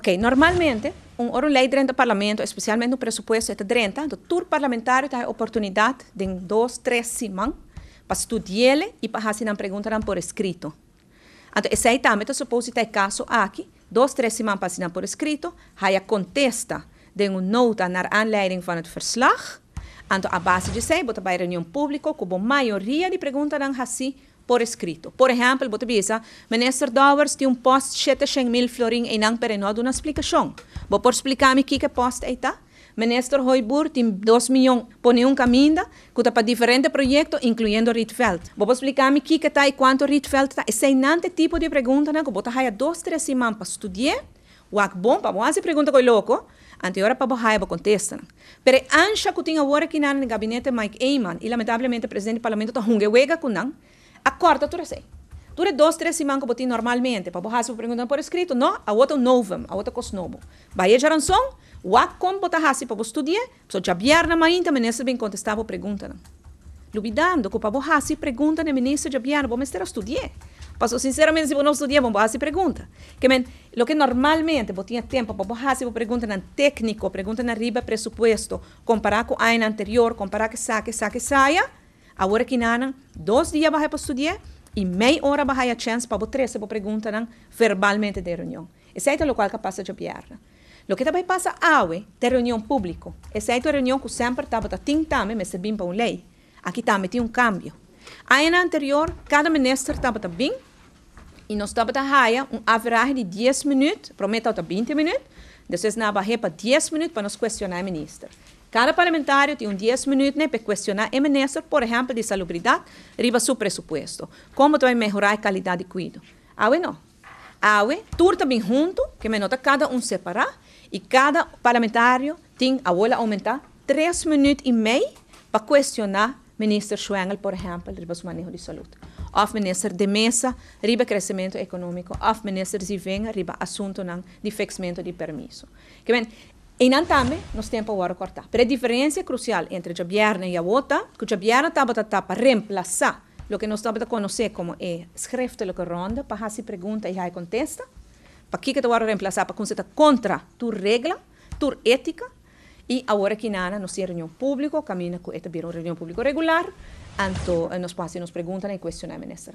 Ok, normalmente, um lei dentro do parlamento, especialmente no pressuposto de 30, o tur parlamentar tem a oportunidade de dois, três semanas para estudar e para fazer uma pergunta por escrito. Então, esse aí também, então, suposto que caso aqui, dois, três semanas para fazer por escrito, aí contesta de uma nota na aanleiding do het verslag. Então, a base de isso, botar para a reunião pública, com a maioria de perguntas assim, por escrito. Por ejemplo, vos piensa, minister Dowers tiene un post 700 florín en un no de una explicación. Vos por explicarme qué post está. Ministro Hoybur tiene 2 millones, pone un camino que para diferentes proyectos, incluyendo Rietveld. Vos explicarme qué está y cuánto Rietveld está. Ese es tipo de preguntas que vos a dos, tres semanas para estudiar. Wak bom, a hacer pregunta con loco, ante ahora para bohai bo contestan. Pero ancha que tinha aquí en el gabinete Mike Eyman, y lamentablemente el presidente del parlamento está hungue con él, acorda corta altura sei. Dura dois três semanas que eu botei normalmente. Para borrar, se perguntando por escrito, não, a outra novum, a outra coisa novo. Bahia de Aranção, o acom botar assim para estudar, só já vierna amanhã também nessa bem contestava a pergunta. Duvidando que para borrar, se pergunta, nem ministro já vierna, vou a estudar. Passo sinceramente, se eu não estudar, vou borrar, se pergunta. Que men, lo que normalmente eu tinha tempo para borrar, se eu pergunta na técnico, pergunta na riba pressuposto, comparar com a anterior, comparar que saque, saque, saia, Agora que nana, dois dias vai para estudar e meia hora vai a chance para você se perguntar verbalmente da reunião. é o qual que passa a piarra. O que também passa aue da reunião pública. é a reunião que sempre estava a tintame, mas se bem para um lei. Aqui também tem um cambio. Aí na anterior, cada ministro estava bem e nós estava a raia um average de 10 minutos, prometo até 20 minutos. Então, nós vamos para 10 minutos para nos questionar o ministro. Cada parlamentário tem 10 minutos para questionar o ministro, por exemplo, de salubridad, o seu presupuesto. Como tu vai melhorar a qualidade de cuidado? Ahora não? Ahora, tú también junto, que me nota cada um separado, e cada tem ah, a bola aumentar 3 minutos e meio para questionar o ministro Schwengel, por exemplo, riba o manejo de saúde. Of ministro de Mesa, riba crescimento econômico. Of ministro de Venga, riba assunto de fixamento de permisso. Que bem, En Antame, nos tiempo agora cortar. Pero la diferencia crucial entre a y e es que a Bierna está para reemplazar lo que nosotros conocemos a como escrito, escrever que ronda, para hacer preguntas y hacer contesta. Para que te voy reemplazar reemplazar, Para que contra tu regla, tu ética. y ahora que no reunión público, este reunión pública, caminha reunión esta reunión pública regular, eh, nos nos passamos nos perguntas a la ministra.